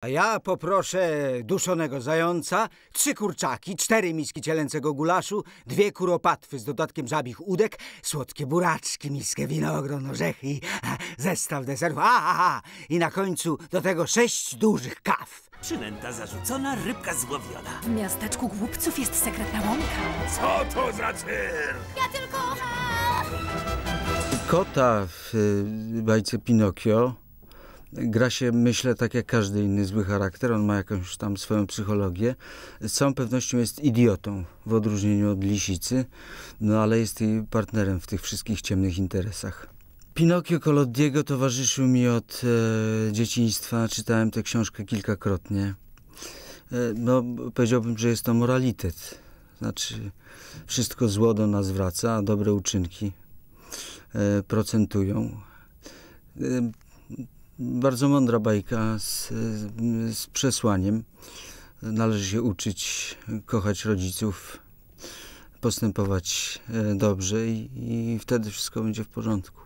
A ja poproszę duszonego zająca, trzy kurczaki, cztery miski cielęcego gulaszu, dwie kuropatwy z dodatkiem żabich udek, słodkie buraczki, miskę winogron, orzechy i zestaw deserów. Aha, I na końcu do tego sześć dużych kaw. Przynęta zarzucona, rybka złowiona. W miasteczku głupców jest sekretna łąka. Co to za cyr? Ja tylko... Kota w y, bajce Pinokio Gra się, myślę, tak jak każdy inny zły charakter, on ma jakąś tam swoją psychologię. Z całą pewnością jest idiotą, w odróżnieniu od lisicy, no ale jest jej partnerem w tych wszystkich ciemnych interesach. Pinokio Kolodiego towarzyszył mi od e, dzieciństwa. Czytałem tę książkę kilkakrotnie. E, no, powiedziałbym, że jest to moralitet. Znaczy, wszystko zło do nas wraca, a dobre uczynki e, procentują. E, bardzo mądra bajka z, z przesłaniem. Należy się uczyć, kochać rodziców, postępować e, dobrze i, i wtedy wszystko będzie w porządku.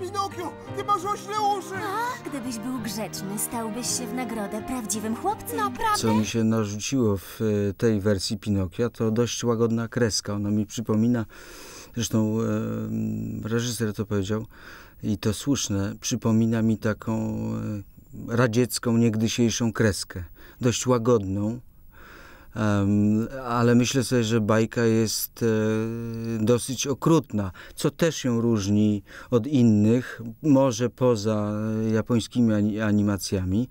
Pinokio, ty masz ośle uszy! A, gdybyś był grzeczny, stałbyś się w nagrodę prawdziwym chłopcem. Naprawdę? Co mi się narzuciło w e, tej wersji Pinokia, to dość łagodna kreska. Ona mi przypomina Zresztą e, reżyser to powiedział i to słuszne, przypomina mi taką e, radziecką, niegdysiejszą kreskę. Dość łagodną, Um, ale myślę sobie, że bajka jest e, dosyć okrutna, co też ją różni od innych, może poza japońskimi animacjami.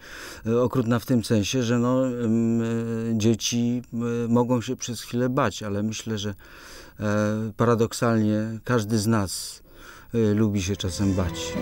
E, okrutna w tym sensie, że no, e, dzieci e, mogą się przez chwilę bać, ale myślę, że e, paradoksalnie każdy z nas e, lubi się czasem bać.